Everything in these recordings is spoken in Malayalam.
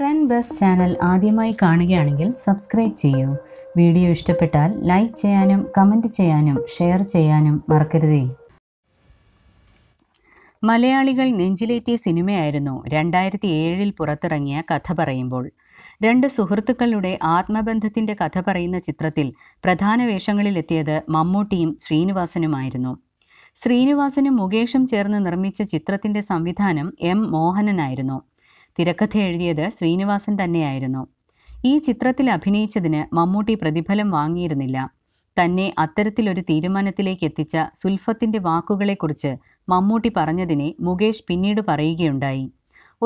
ട്രെൻഡ് ബസ് ചാനൽ ആദ്യമായി കാണുകയാണെങ്കിൽ സബ്സ്ക്രൈബ് ചെയ്യൂ വീഡിയോ ഇഷ്ടപ്പെട്ടാൽ ലൈക്ക് ചെയ്യാനും കമൻറ്റ് ചെയ്യാനും ഷെയർ ചെയ്യാനും മറക്കരുതേ മലയാളികൾ നെഞ്ചിലേറ്റിയ സിനിമയായിരുന്നു രണ്ടായിരത്തി ഏഴിൽ പുറത്തിറങ്ങിയ കഥ പറയുമ്പോൾ രണ്ട് സുഹൃത്തുക്കളുടെ ആത്മബന്ധത്തിൻ്റെ കഥ പറയുന്ന ചിത്രത്തിൽ പ്രധാന വേഷങ്ങളിലെത്തിയത് മമ്മൂട്ടിയും ശ്രീനിവാസനുമായിരുന്നു ശ്രീനിവാസനും മുകേഷും ചേർന്ന് നിർമ്മിച്ച ചിത്രത്തിന്റെ സംവിധാനം എം മോഹനനായിരുന്നു തിരക്കഥ എഴുതിയത് ശ്രീനിവാസൻ തന്നെയായിരുന്നു ഈ ചിത്രത്തിൽ അഭിനയിച്ചതിന് മമ്മൂട്ടി പ്രതിഫലം വാങ്ങിയിരുന്നില്ല തന്നെ അത്തരത്തിലൊരു തീരുമാനത്തിലേക്ക് എത്തിച്ച സുൽഫത്തിന്റെ വാക്കുകളെക്കുറിച്ച് മമ്മൂട്ടി പറഞ്ഞതിനെ മുകേഷ് പിന്നീട് പറയുകയുണ്ടായി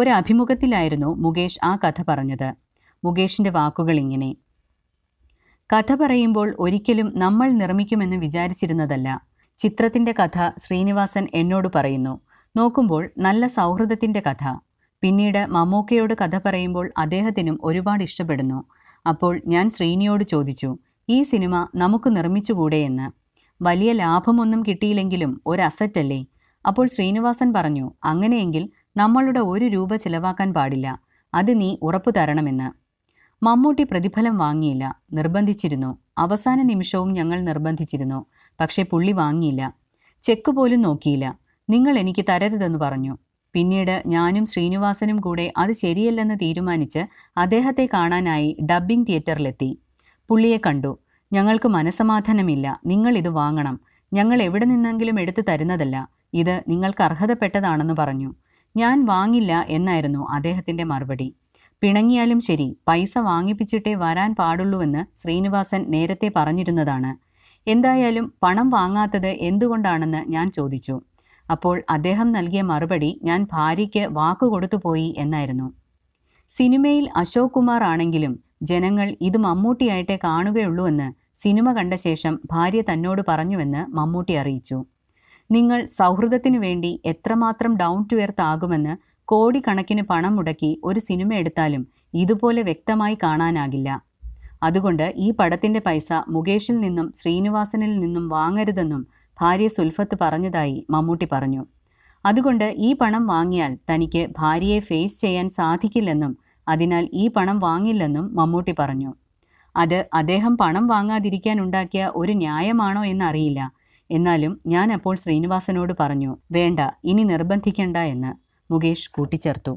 ഒരു അഭിമുഖത്തിലായിരുന്നു മുകേഷ് ആ കഥ പറഞ്ഞത് മുകേഷിൻ്റെ വാക്കുകൾ ഇങ്ങനെ കഥ പറയുമ്പോൾ ഒരിക്കലും നമ്മൾ നിർമ്മിക്കുമെന്ന് വിചാരിച്ചിരുന്നതല്ല ചിത്രത്തിൻ്റെ കഥ ശ്രീനിവാസൻ എന്നോട് പറയുന്നു നോക്കുമ്പോൾ നല്ല സൗഹൃദത്തിൻ്റെ കഥ പിന്നീട് മമ്മൂക്കയോട് കഥ പറയുമ്പോൾ അദ്ദേഹത്തിനും ഒരുപാട് ഇഷ്ടപ്പെടുന്നു അപ്പോൾ ഞാൻ ശ്രീനിയോട് ചോദിച്ചു ഈ സിനിമ നമുക്ക് നിർമ്മിച്ചുകൂടെയെന്ന് എന്ന് വലിയ ലാഭമൊന്നും കിട്ടിയില്ലെങ്കിലും ഒരു അസറ്റല്ലേ അപ്പോൾ ശ്രീനിവാസൻ പറഞ്ഞു അങ്ങനെയെങ്കിൽ നമ്മളുടെ ഒരു രൂപ ചിലവാക്കാൻ പാടില്ല അത് നീ ഉറപ്പു തരണമെന്ന് മമ്മൂട്ടി പ്രതിഫലം വാങ്ങിയില്ല നിർബന്ധിച്ചിരുന്നു അവസാന നിമിഷവും ഞങ്ങൾ നിർബന്ധിച്ചിരുന്നു പക്ഷേ പുള്ളി വാങ്ങിയില്ല ചെക്ക് പോലും നോക്കിയില്ല നിങ്ങൾ എനിക്ക് തരരുതെന്ന് പറഞ്ഞു പിന്നീട് ഞാനും ശ്രീനിവാസനും കൂടെ അത് ശരിയല്ലെന്ന് തീരുമാനിച്ച് അദ്ദേഹത്തെ കാണാനായി ഡബ്ബിംഗ് തിയേറ്ററിലെത്തി പുള്ളിയെ കണ്ടു ഞങ്ങൾക്ക് മനസമാധാനമില്ല നിങ്ങൾ ഇത് വാങ്ങണം ഞങ്ങൾ എവിടെ നിന്നെങ്കിലും എടുത്തു തരുന്നതല്ല ഇത് നിങ്ങൾക്ക് അർഹതപ്പെട്ടതാണെന്ന് പറഞ്ഞു ഞാൻ വാങ്ങില്ല എന്നായിരുന്നു അദ്ദേഹത്തിൻ്റെ മറുപടി പിണങ്ങിയാലും ശരി പൈസ വാങ്ങിപ്പിച്ചിട്ടേ വരാൻ പാടുള്ളൂവെന്ന് ശ്രീനിവാസൻ നേരത്തെ പറഞ്ഞിരുന്നതാണ് എന്തായാലും പണം വാങ്ങാത്തത് എന്തുകൊണ്ടാണെന്ന് ഞാൻ ചോദിച്ചു അപ്പോൾ അദ്ദേഹം നൽകിയ മറുപടി ഞാൻ ഭാര്യയ്ക്ക് വാക്കു പോയി എന്നായിരുന്നു സിനിമയിൽ അശോക് കുമാർ ആണെങ്കിലും ജനങ്ങൾ ഇത് മമ്മൂട്ടിയായിട്ടേ കാണുകയുള്ളൂവെന്ന് സിനിമ കണ്ട ശേഷം ഭാര്യ തന്നോട് പറഞ്ഞുവെന്ന് മമ്മൂട്ടി അറിയിച്ചു നിങ്ങൾ സൗഹൃദത്തിനു വേണ്ടി എത്രമാത്രം ഡൗൺ ടു എർത്ത് ആകുമെന്ന് കോടിക്കണക്കിന് പണം മുടക്കി ഒരു സിനിമ എടുത്താലും ഇതുപോലെ വ്യക്തമായി കാണാനാകില്ല അതുകൊണ്ട് ഈ പടത്തിൻ്റെ പൈസ മുകേഷിൽ നിന്നും ശ്രീനിവാസനിൽ നിന്നും വാങ്ങരുതെന്നും ഭാര്യ സുൽഫത്ത് പറഞ്ഞതായി മമ്മൂട്ടി പറഞ്ഞു അതുകൊണ്ട് ഈ പണം വാങ്ങിയാൽ തനിക്ക് ഭാര്യയെ ഫേസ് ചെയ്യാൻ സാധിക്കില്ലെന്നും അതിനാൽ ഈ പണം വാങ്ങില്ലെന്നും മമ്മൂട്ടി പറഞ്ഞു അത് അദ്ദേഹം പണം വാങ്ങാതിരിക്കാൻ ഉണ്ടാക്കിയ ഒരു ന്യായമാണോ എന്നറിയില്ല എന്നാലും ഞാൻ അപ്പോൾ ശ്രീനിവാസനോട് പറഞ്ഞു വേണ്ട ഇനി നിർബന്ധിക്കണ്ട എന്ന് മുകേഷ് കൂട്ടിച്ചേർത്തു